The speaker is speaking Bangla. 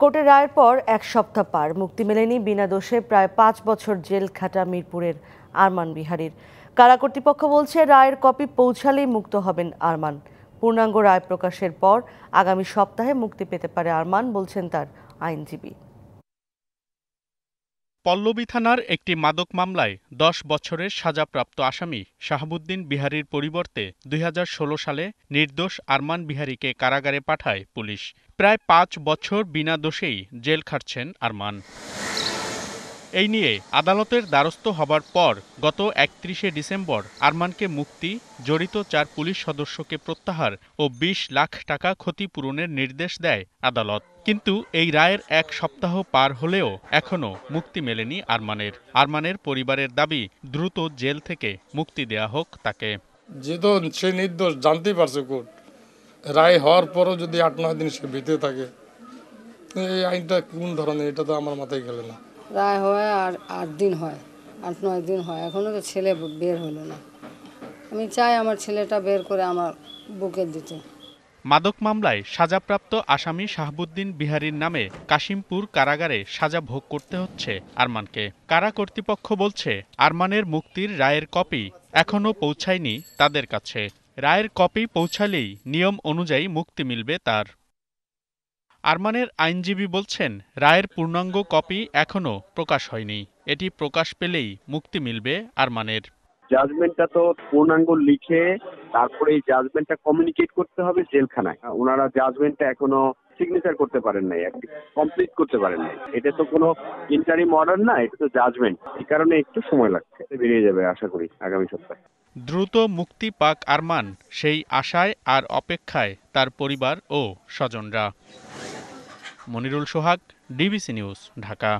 কোর্টের রায়ের পর এক সপ্তাহ পার মুক্তি মেলেনি বিনা দোষে প্রায় পাঁচ বছর জেল খাটা মিরপুরের আরমান বিহারীর কারা কর্তৃপক্ষ বলছে রায়ের কপি পৌঁছালেই মুক্ত হবেন আরমান পূর্ণাঙ্গ রায় প্রকাশের পর আগামী সপ্তাহে মুক্তি পেতে পারে আরমান বলছেন তার আইনজীবী পল্লবী থানার একটি মাদক মামলায় দশ বছরের সাজাপ্রাপ্ত আসামি শাহাবুদ্দিন বিহারীর পরিবর্তে দুই সালে নির্দোষ আরমান বিহারীকে কারাগারে পাঠায় পুলিশ প্রায় পাঁচ বছর বিনা দোষেই জেল খাটছেন আরমান এই নিয়ে আদালতের দ্বারস্থ হবার পর গত একত্রিশে ডিসেম্বর আরমানকে মুক্তি জড়িত চার পুলিশ সদস্যকে প্রত্যাহার ও ২০ লাখ টাকা ক্ষতিপূরণের নির্দেশ দেয় আদালত কিন্তু এই রায়ের এক সপ্তাহ পার হলেও এখনও মুক্তি মেলেনি আরমানের আরমানের পরিবারের দাবি দ্রুত জেল থেকে মুক্তি দেয়া হোক তাকে যেহেতু সে নির্দোষ জানতেই পারছে কোর্ট রায় হওয়ার পরও যদি আট নয় দিন সে ভিতরে থাকে এই আইনটা কোন ধরনের এটা তো আমার মাথায় গেলে না রায় হয় আর আট দিন হয় আট নয় দিন হয় এখনও তো ছেলে বের হলো না আমি চাই আমার ছেলেটা বের করে আমার বুকে দিতে মাদক মামলায় সাজাপ্রাপ্ত আসামি শাহবুদ্দিন বিহারীর নামে কাশিমপুর কারাগারে সাজা ভোগ করতে হচ্ছে আরমানকে কারা কর্তৃপক্ষ বলছে আরমানের মুক্তির রায়ের কপি এখনও পৌঁছায়নি তাদের কাছে রায়ের কপি পৌঁছালেই নিয়ম অনুযায়ী মুক্তি মিলবে তার আরমানের আইনজীবী বলছেন রায়ের পূর্ণাঙ্গ কপি এখনো প্রকাশ হয়নি এটি প্রকাশ পেলেই মুক্তি মিলবে আরমানের জাজমেন্টটা তো পূর্ণাঙ্গ লিখে তারপরে এই জাজমেন্টটা কমিউনিকেট করতে হবে জেলখানায় ওনারা জাজমেন্টটা এখনো সিগনেচার করতে পারেন নাই কমপ্লিট করতে পারেন নাই এটা তো কোনো ইন্টারিম অর্ডার না এটা তো জাজমেন্ট এই কারণে একটু সময় লাগছে বেরিয়ে যাবে আশা করি আগামী সপ্তাহে দ্রুত মুক্তি পাক আরমান সেই আশায় আর অপেক্ষায় তার পরিবার ও স্বজনরা মনিরুল সোহাগ ডিবিসি নিউজ ঢাকা